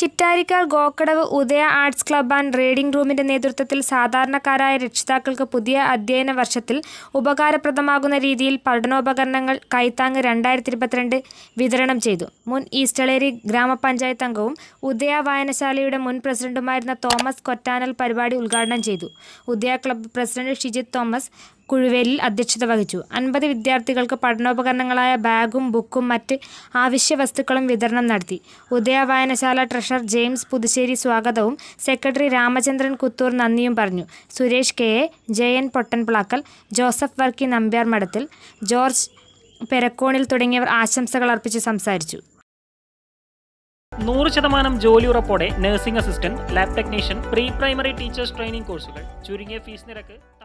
Chittarikkal Gokkadavu Udaya arts club and reading റൂമിന്റെ നേതൃത്വത്തിൽ സാധാരണക്കാരായ രക്ഷിതാക്കൾക്ക് പുതിയ അധ്യയന വർഷത്തിൽ ഉപകാരപ്രദമാകുന്ന രീതിയിൽ പഠനോപകരണങ്ങൾ കൈത്താങ് രണ്ടായിരത്തി ഇരുപത്തിരണ്ട് വിതരണം ചെയ്തു മുൻ ഈസ്റ്റളേരി ഗ്രാമപഞ്ചായത്ത് അംഗവും ഉദയ വായനശാലയുടെ മുൻ പ്രസിഡന്റുമായിരുന്ന തോമസ് കൊറ്റാനൽ പരിപാടി ഉദ്ഘാടനം ചെയ്തു Udaya club president Shijith Thomas Kuzhuvelil അധ്യക്ഷത വഹിച്ചു അൻപത് വിദ്യാർത്ഥികൾക്ക് പഠനോപകരണങ്ങളായ ബാഗും ബുക്കും മറ്റ് ആവശ്യ വസ്തുക്കളും വിതരണം നടത്തി ഉദയ വായനശാല ട്രഷറർ ജെയിംസ് പുതുശ്ശേരി സ്വാഗതവും സെക്രട്ടറി രാമചന്ദ്രൻ കുത്തൂർ നന്ദിയും പറഞ്ഞു Suresh K A Jayan Pottanplackal Joseph Varkey Nambiar Madathil George പെരക്കോണിൽ തുടങ്ങിയവർ ആശംസകൾ അർപ്പിച്ച് സംസാരിച്ചു നൂറ് ശതമാനം ജോലി ഉറപ്പോടെ nursing assistant lab technician pre primary teachers training കോഴ്സുകൾ ചുരുങ്ങിയ ഫീസ് നിരക്ക്